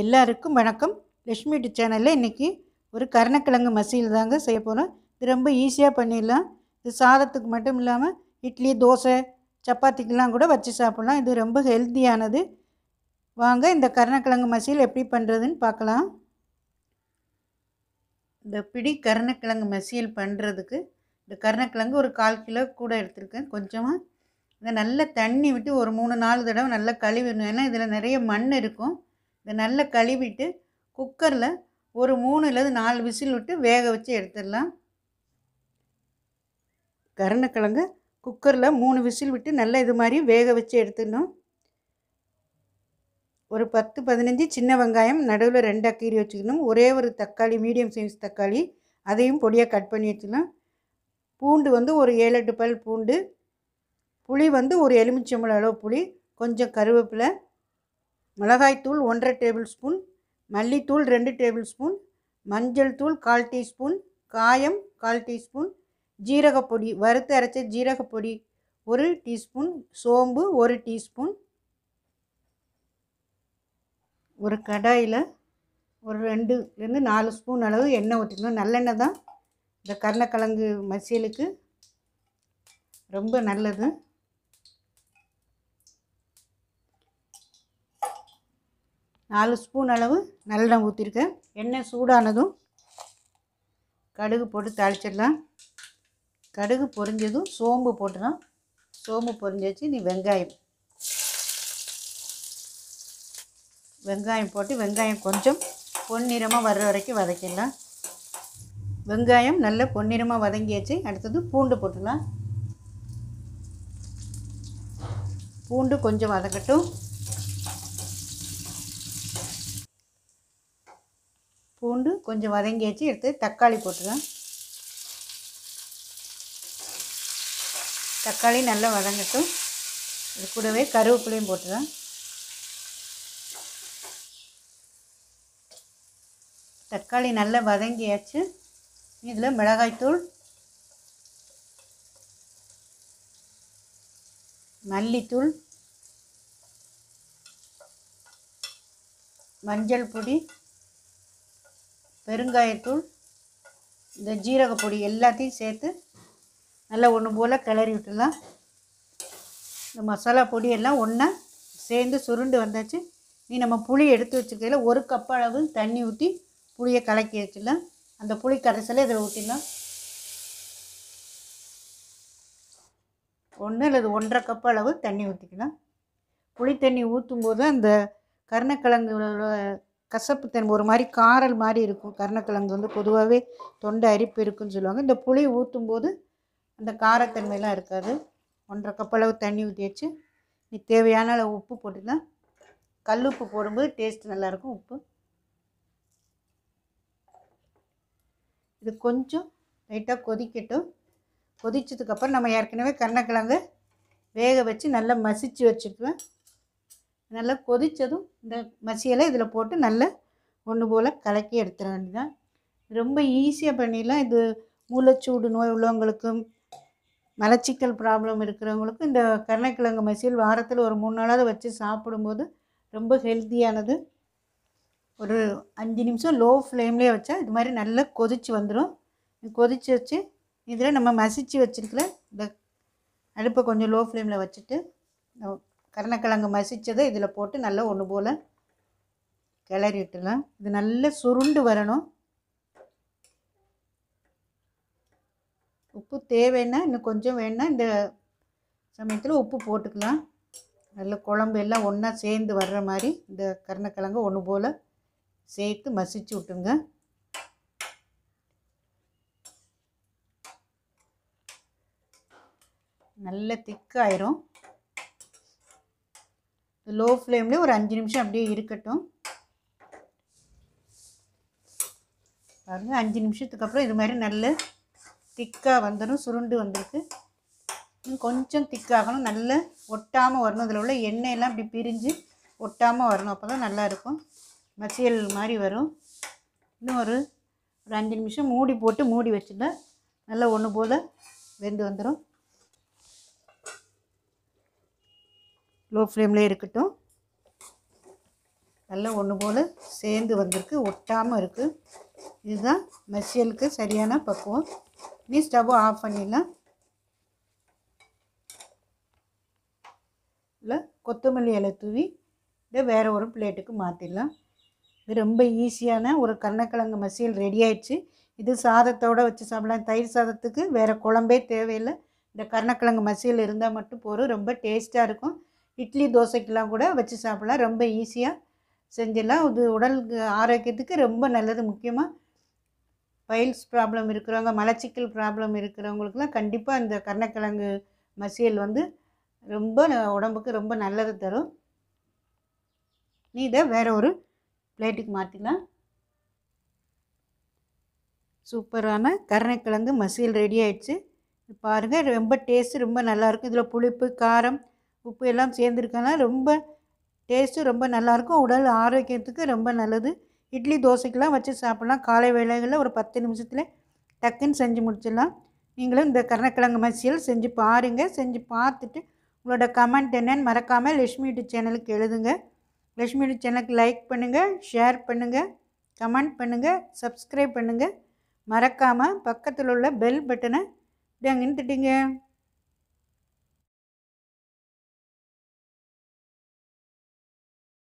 எல்லாருக்கும் வணக்கம் லக்ஷ்மி டி சேனலில் இன்றைக்கி ஒரு கருணக்கிழங்கு மசியல் தாங்க செய்ய போகிறோம் இது ரொம்ப ஈஸியாக பண்ணிடலாம் இது சாதத்துக்கு மட்டும் இல்லாமல் இட்லி தோசை சப்பாத்திக்கெலாம் கூட வச்சு சாப்பிட்லாம் இது ரொம்ப ஹெல்த்தியானது வாங்க இந்த கருணக்கிழங்கு மசியல் எப்படி பண்ணுறதுன்னு பார்க்கலாம் இந்த பிடி கருணக்கிழங்கு மசியல் பண்ணுறதுக்கு இந்த கருணக்கிழங்கு ஒரு கால் கிலோ கூட எடுத்திருக்கேன் கொஞ்சமாக இதை நல்லா தண்ணி விட்டு ஒரு மூணு நாலு தடவை நல்லா கழுவிடணும் ஏன்னா இதில் நிறைய மண் இருக்கும் இதை நல்லா கழுவிட்டு குக்கரில் ஒரு மூணு மூணுலேருந்து நாலு விசில் விட்டு வேக வச்சு எடுத்துடலாம் கருணக்கிழங்கு குக்கரில் மூணு விசில் விட்டு நல்லா இது மாதிரி வேக வச்சு எடுத்துடணும் ஒரு பத்து பதினஞ்சு சின்ன வெங்காயம் நடுவில் ரெண்டாக கீறி வச்சுக்கணும் ஒரே ஒரு தக்காளி மீடியம் சைஸ் தக்காளி அதையும் பொடியாக கட் பண்ணி வச்சுக்கலாம் பூண்டு வந்து ஒரு ஏழு எட்டு பல் பூண்டு புளி வந்து ஒரு எலுமிச்சம்பளம் அளவு புளி கொஞ்சம் கருவேப்பிலை மிளகாய்த்தூள் ஒன்றரை டேபிள் ஸ்பூன் மல்லித்தூள் ரெண்டு டேபிள் ஸ்பூன் மஞ்சள் தூள் கால் டீஸ்பூன் காயம் கால் டீஸ்பூன் ஜீரகப்பொடி வறுத்து அரைச்ச ஜீரகப்பொடி ஒரு டீஸ்பூன் சோம்பு ஒரு டீஸ்பூன் ஒரு கடாயில் ஒரு ரெண்டுலேருந்து நாலு ஸ்பூன் அளவு எண்ணெய் ஊற்றிக்கணும் நல்லெண்ணெய் தான் இந்த கருணக்கிழங்கு மசியலுக்கு ரொம்ப நல்லது நாலு ஸ்பூன் அளவு நல்லெண்ணெய் ஊற்றிருக்கேன் எண்ணெய் சூடானதும் கடுகு போட்டு தாளிச்சிடலாம் கடுகு பொரிஞ்சதும் சோம்பு போட்டுலாம் சோம்பு பொறிஞ்சாச்சு நீ வெங்காயம் வெங்காயம் போட்டு வெங்காயம் கொஞ்சம் பொன்னிறமாக வர்ற வரைக்கும் வதக்கிடலாம் வெங்காயம் நல்லா பொன்னிறமாக வதங்கியாச்சு அடுத்தது பூண்டு போட்டுடலாம் பூண்டு கொஞ்சம் வதக்கட்டும் பூண்டு கொஞ்சம் வதங்கி வச்சு எடுத்து தக்காளி போட்டுருவேன் தக்காளி நல்லா வதங்கட்டும் இது கூடவே கருவேப்பிலையும் போட்டுருவேன் தக்காளி நல்லா வதங்கியாச்சு இதில் மிளகாய்த்தூள் மல்லித்தூள் மஞ்சள் பொடி பெருங்காயத்தூள் இந்த ஜீரகப்பொடி எல்லாத்தையும் சேர்த்து நல்லா ஒன்று போல் கிளறி விட்டுலாம் இந்த மசாலா பொடியெல்லாம் ஒன்றா சேர்ந்து சுருண்டு வந்தாச்சு நீ நம்ம புளி எடுத்து வச்சுக்கல ஒரு கப் அளவு தண்ணி ஊற்றி புளியை கலக்கி வச்சிடலாம் அந்த புளி கரைசல இதில் ஊற்றிடலாம் ஒன்று அல்லது ஒன்றரை கப் அளவு தண்ணி ஊற்றிக்கலாம் புளி தண்ணி ஊற்றும் போது அந்த கருணக்கிழங்கு கசப்பு தன் ஒரு மாதிரி காரல் மாதிரி இருக்கும் கருணக்கிழங்கு வந்து பொதுவாகவே தொண்டை அரிப்பு இருக்குன்னு சொல்லுவாங்க இந்த புளி ஊற்றும் போது அந்த காரத்தன்மையெலாம் இருக்காது ஒன்றரை கப்பளவு தண்ணி ஊற்றி வச்சு நீ தேவையான அளவு உப்பு போட்டுக்கலாம் கல் உப்பு போடும்போது டேஸ்ட் நல்லாயிருக்கும் உப்பு இது கொஞ்சம் லைட்டாக கொதிக்கட்டும் கொதிச்சதுக்கப்புறம் நம்ம ஏற்கனவே கருணக்கிழங்கு வேக வச்சு நல்லா மசித்து வச்சுக்குவேன் நல்லா கொதித்ததும் இந்த மசியெல்லாம் இதில் போட்டு நல்லா ஒன்று போல் கலக்கி எடுத்துட வேண்டியதான் ரொம்ப ஈஸியாக பண்ணிடலாம் இது மூளைச்சூடு நோய் உள்ளவங்களுக்கும் மலச்சிக்கல் ப்ராப்ளம் இருக்கிறவங்களுக்கும் இந்த கருணைக்கிழங்கு மசியல் வாரத்தில் ஒரு மூணு நாளாவது வச்சு சாப்பிடும்போது ரொம்ப ஹெல்த்தியானது ஒரு அஞ்சு நிமிஷம் லோ ஃப்ளேம்லேயே வச்சா இது மாதிரி நல்லா கொதித்து வந்துடும் கொதித்து வச்சு இதில் நம்ம மசித்து வச்சுருக்கிற இந்த அடுப்பை கொஞ்சம் லோ ஃப்ளேமில் வச்சுட்டு கருணக்கிழங்கு மசித்ததை இதில் போட்டு நல்லா ஒன்று போல் கிளறி விட்டுலாம் இது நல்லா சுருண்டு வரணும் உப்பு தேவைன்னா இன்னும் கொஞ்சம் வேணுன்னா இந்த சமயத்தில் உப்பு போட்டுக்கலாம் நல்ல குழம்பு எல்லாம் ஒன்றா சேர்ந்து வர்ற மாதிரி இந்த கருணக்கிழங்கு ஒன்று போல் சேர்த்து மசிச்சு விட்டுங்க நல்ல திக்காயிரும் லோ ஃப்ளேம்லேயே ஒரு அஞ்சு நிமிஷம் அப்படியே இருக்கட்டும் பாருங்கள் அஞ்சு நிமிஷத்துக்கு அப்புறம் இது மாதிரி நல்ல திக்காக வந்துடும் சுருண்டு வந்திருக்கு கொஞ்சம் திக்காகணும் நல்ல ஒட்டாமல் வரணும் இதில் உள்ள எண்ணெயெல்லாம் இப்படி பிரிஞ்சு ஒட்டாமல் வரணும் அப்போ தான் நல்லாயிருக்கும் மசியல் மாதிரி வரும் இன்னும் ஒரு ஒரு அஞ்சு நிமிஷம் மூடி போட்டு மூடி வச்சுட்டா நல்லா ஒன்று போல் வெந்து வந்துடும் லோ ஃப்ளேம்லேயே இருக்கட்டும் நல்லா ஒன்று போல் சேர்ந்து வந்திருக்கு ஒட்டாமல் இருக்குது இதுதான் மசியலுக்கு சரியான பக்குவம் நீ ஸ்டவ்வை ஆஃப் பண்ணிடலாம் இல்லை கொத்தமல்லி இலை தூவி இதை வேறு ஒரு பிளேட்டுக்கு மாற்றிடலாம் இது ரொம்ப ஈஸியான ஒரு கருணக்கிழங்கு மசியல் ரெடி ஆயிடுச்சு இது சாதத்தோடு வச்சு சாப்பிடலாம் தயிர் சாதத்துக்கு வேறு குழம்பே தேவையில்லை இந்த கருணக்கிழங்கு மசியல் இருந்தால் மட்டும் போகிறோம் ரொம்ப டேஸ்ட்டாக இருக்கும் இட்லி தோசைக்கெலாம் கூட வச்சு சாப்பிட்லாம் ரொம்ப ஈஸியாக செஞ்சிடலாம் இது உடல் ஆரோக்கியத்துக்கு ரொம்ப நல்லது முக்கியமாக பைல்ஸ் ப்ராப்ளம் இருக்கிறவங்க மலச்சிக்கல் ப்ராப்ளம் இருக்கிறவங்களுக்குலாம் கண்டிப்பாக இந்த கருணக்கிழங்கு மசியல் வந்து ரொம்ப உடம்புக்கு ரொம்ப நல்லது தரும் நீ இதை வேறு ஒரு பிளேட்டுக்கு மாற்றிக்கலாம் சூப்பரான கருணைக்கிழங்கு மசியல் ரெடி ஆகிடுச்சு பாருங்கள் ரொம்ப டேஸ்ட்டு ரொம்ப நல்லாயிருக்கும் இதில் புளிப்பு காரம் உப்பு எல்லாம் சேர்ந்துருக்கனால ரொம்ப டேஸ்ட்டு ரொம்ப நல்லாயிருக்கும் உடல் ஆரோக்கியத்துக்கு ரொம்ப நல்லது இட்லி தோசைக்கெலாம் வச்சு சாப்பிட்லாம் காலை வேலைகளில் ஒரு பத்து நிமிஷத்தில் டக்குன்னு செஞ்சு முடிச்சிடலாம் நீங்களும் இந்த கருணக்கிழங்கு மசியல் செஞ்சு பாருங்கள் செஞ்சு பார்த்துட்டு உங்களோட கமெண்ட் என்னன்னு மறக்காமல் லக்ஷ்மி யூடியூப் சேனலுக்கு எழுதுங்க லக்ஷ்மி யூடியூப் சேனலுக்கு லைக் பண்ணுங்கள் ஷேர் பண்ணுங்கள் கமெண்ட் பண்ணுங்கள் சப்ஸ்கிரைப் பண்ணுங்கள் மறக்காமல் பக்கத்தில் உள்ள பெல் பட்டனை இப்படி அங்கே நின்றுட்டிங்க